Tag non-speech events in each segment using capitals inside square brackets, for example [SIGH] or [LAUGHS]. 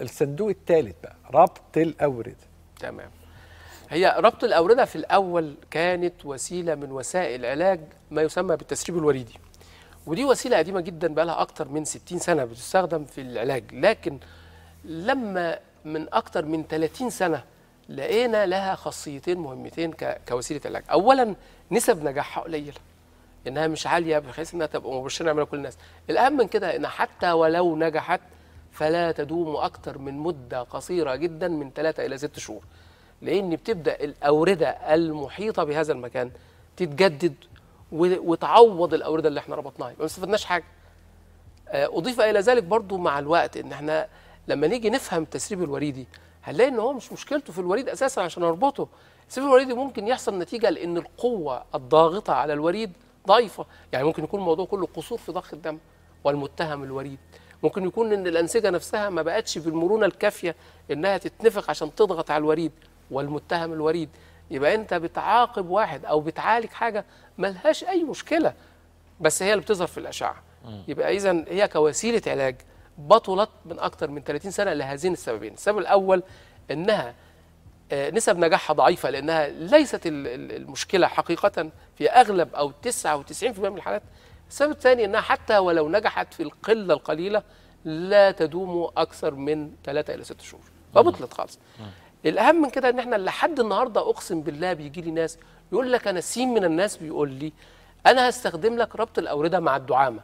الصندوق الثالث بقى ربط الاورده تمام هي ربط الاورده في الاول كانت وسيله من وسائل علاج ما يسمى بالتسريب الوريدي ودي وسيله قديمه جدا بقى لها اكتر من 60 سنه بتستخدم في العلاج لكن لما من اكتر من 30 سنه لقينا لها خاصيتين مهمتين كوسيله علاج اولا نسب نجاحها قليله انها مش عاليه بحيث انها تبقى مبشره على كل الناس الاهم من كده ان حتى ولو نجحت فلا تدوم أكثر من مدة قصيرة جدا من 3 إلى 6 شهور لأن بتبدأ الأوردة المحيطة بهذا المكان تتجدد وتعوض الأوردة اللي احنا ربطناها يبقى ما استفدناش حاجة آه، أضيف إلى ذلك برضو مع الوقت إن احنا لما نيجي نفهم التسريب الوريدي هنلاقي ان هو مش مشكلته في الوريد اساسا عشان اربطه التسريب الوريدي ممكن يحصل نتيجه لان القوه الضاغطه على الوريد ضعيفه يعني ممكن يكون الموضوع كله قصور في ضخ الدم والمتهم الوريد ممكن يكون ان الانسجه نفسها ما بقتش بالمرونه الكافيه انها تتنفخ عشان تضغط على الوريد والمتهم الوريد يبقى انت بتعاقب واحد او بتعالج حاجه ملهاش اي مشكله بس هي اللي بتظهر في الاشعه يبقى اذا هي كوسيله علاج بطلت من اكثر من 30 سنه لهذين السببين السبب الاول انها آه، نسب نجاحها ضعيفه لانها ليست المشكله حقيقه في اغلب او 99% من الحالات السبب الثاني أنها حتى ولو نجحت في القلة القليلة لا تدوم أكثر من 3 إلى 6 شهور فبطلت خالص الأهم من كده أن احنا لحد النهاردة أقسم بالله بيجي لي ناس يقول لك أنا سين من الناس بيقول لي أنا هستخدم لك ربط الأوردة مع الدعامة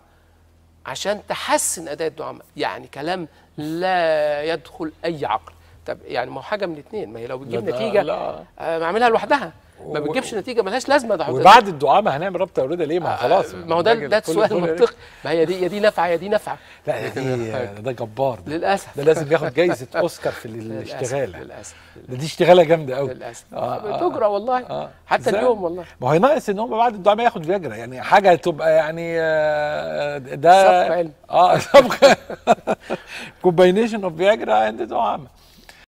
عشان تحسن أداء الدعامة يعني كلام لا يدخل أي عقل طب يعني ما هو حاجه من الاثنين ما هي لو بتجيب نتيجه آه، اعملها لوحدها ما بتجيبش نتيجه ملهاش لازمه ده وبعد الدعاء ما هنعمل رابطه اوريدي ليه ما آه، خلاص ما هو ده ده السؤال المنطقي ما هي دي يا دي نافعه يا دي نافعه لا يا دي [LAUGHS] ده جبار ده للاسف ده لازم ياخد جايزه [LAUGHS] اوسكار في الاشتغاله للاسف دي اشتغاله جامده قوي للاسف آه، آه، بتجرى والله حتى اليوم والله ما هو ناقص ان هم بعد الدعاء ما ياخد فياجرا يعني حاجه تبقى يعني ده سبق علم اه [LAUGHS] سبق كومباينيشن اوف فياجرا اند دعامه